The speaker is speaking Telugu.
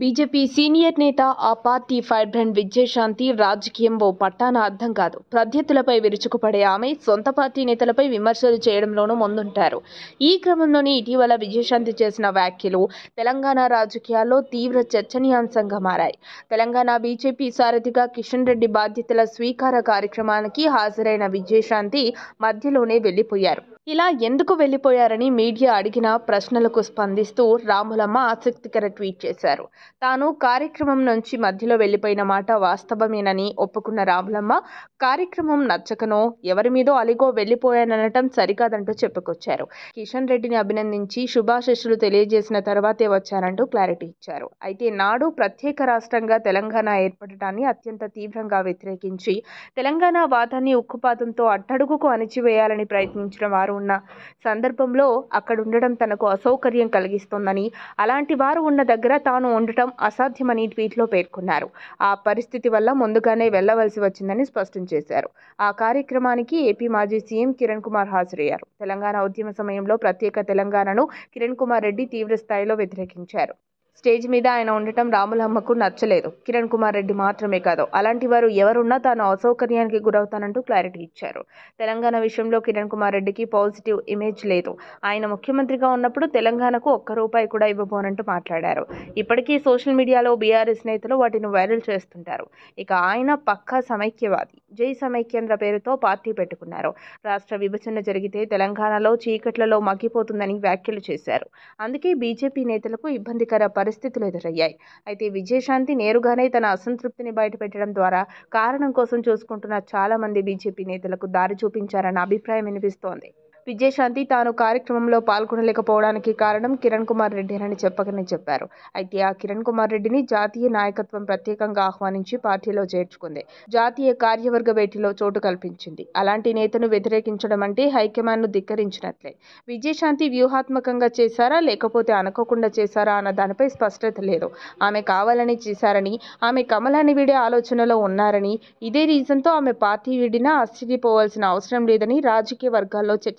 బీజేపీ సీనియర్ నేత ఆ పార్టీ ఫైర్ బ్రాండ్ విజయశాంతి రాజకీయం ఓ పట్టాన అర్థం కాదు ప్రత్యర్థులపై విరుచుకుపడే ఆమె సొంత పార్టీ నేతలపై విమర్శలు చేయడంలోనూ ముందుంటారు ఈ క్రమంలోనే ఇటీవల విజయశాంతి చేసిన వ్యాఖ్యలు తెలంగాణ రాజకీయాల్లో తీవ్ర చర్చనీయాంశంగా మారాయి తెలంగాణ బీజేపీ సారథిగా కిషన్ రెడ్డి బాధ్యతల స్వీకార కార్యక్రమానికి హాజరైన విజయశాంతి మధ్యలోనే వెళ్లిపోయారు ఇలా ఎందుకు వెళ్లిపోయారని మీడియా అడిగిన ప్రశ్నలకు స్పందిస్తూ రాములమ్మ ఆసక్తికర ట్వీట్ చేశారు తాను కార్యక్రమం నుంచి మధ్యలో వెళ్లిపోయిన మాట వాస్తవమేనని ఒప్పుకున్న రాములమ్మ కార్యక్రమం నచ్చకనో ఎవరి మీదో అలిగో వెళ్లిపోయాననటం సరికాదంటూ చెప్పుకొచ్చారు కిషన్ రెడ్డిని అభినందించి శుభాశిషులు తెలియజేసిన తర్వాతే వచ్చారంటూ క్లారిటీ ఇచ్చారు అయితే నాడు ప్రత్యేక రాష్ట్రంగా తెలంగాణ ఏర్పడటాన్ని అత్యంత తీవ్రంగా వ్యతిరేకించి తెలంగాణ వాదాన్ని ఉక్కుపాతంతో అట్టడుగుకు అణిచివేయాలని ప్రయత్నించిన వారు వారు ఉన్న సందర్భంలో అక్కడ ఉండడం తనకు అసౌకర్యం కలిగిస్తోందని అలాంటి వారు ఉన్న దగ్గర తాను ఉండటం అసాధ్యమని ట్వీట్లో పేర్కొన్నారు ఆ పరిస్థితి వల్ల ముందుగానే వెళ్లవలసి వచ్చిందని స్పష్టం చేశారు ఆ కార్యక్రమానికి ఏపీ మాజీ సీఎం కిరణ్ కుమార్ హాజరయ్యారు తెలంగాణ ఉద్యమ సమయంలో ప్రత్యేక తెలంగాణను కిరణ్ కుమార్ రెడ్డి తీవ్ర స్థాయిలో వ్యతిరేకించారు స్టేజ్ మీద ఆయన ఉండటం రాములమ్మకు నచ్చలేదు కిరణ్ కుమార్ రెడ్డి మాత్రమే కాదు అలాంటి వారు ఎవరున్నా తాను అసౌకర్యానికి గురవుతానంటూ క్లారిటీ ఇచ్చారు తెలంగాణ విషయంలో కిరణ్ కుమార్ రెడ్డికి పాజిటివ్ ఇమేజ్ లేదు ఆయన ముఖ్యమంత్రిగా ఉన్నప్పుడు తెలంగాణకు ఒక్క రూపాయి కూడా ఇవ్వబోనంటూ మాట్లాడారు ఇప్పటికీ సోషల్ మీడియాలో బీఆర్ఎస్ నేతలు వాటిని వైరల్ చేస్తుంటారు ఇక ఆయన పక్కా సమైక్యవాది జై సమైక్యంద్ర పేరుతో పార్టీ పెట్టుకున్నారు రాష్ట్ర విభజన జరిగితే తెలంగాణలో చీకట్లలో మగ్గిపోతుందని వ్యాఖ్యలు చేశారు అందుకే బీజేపీ నేతలకు ఇబ్బందికర పరిస్థితులు ఎదురయ్యాయి అయితే విజయశాంతి నేరుగానే తన అసంతృప్తిని బయటపెట్టడం ద్వారా కారణం కోసం చూసుకుంటున్న చాలా మంది బీజేపీ నేతలకు దారి చూపించారన్న అభిప్రాయం వినిపిస్తోంది విజయశాంతి తాను కార్యక్రమంలో పాల్గొనలేకపోవడానికి కారణం కిరణ్ కుమార్ రెడ్డినని చెప్పకనే చెప్పారు అయితే ఆ కిరణ్ కుమార్ రెడ్డిని జాతీయ నాయకత్వం ప్రత్యేకంగా ఆహ్వానించి పార్టీలో చేర్చుకుంది జాతీయ కార్యవర్గ భేటీలో చోటు కల్పించింది అలాంటి నేతను వ్యతిరేకించడం అంటే హైకమాండ్ను ధిక్కరించినట్లే విజయశాంతి వ్యూహాత్మకంగా చేశారా లేకపోతే అనుకోకుండా చేశారా అన్న దానిపై స్పష్టత లేదు ఆమె కావాలని చేశారని ఆమె కమలాన్ని వీడే ఆలోచనలో ఉన్నారని ఇదే రీజన్తో ఆమె పార్టీ వీడినా ఆశ్చర్యపోవాల్సిన అవసరం లేదని రాజకీయ వర్గాల్లో చర్చ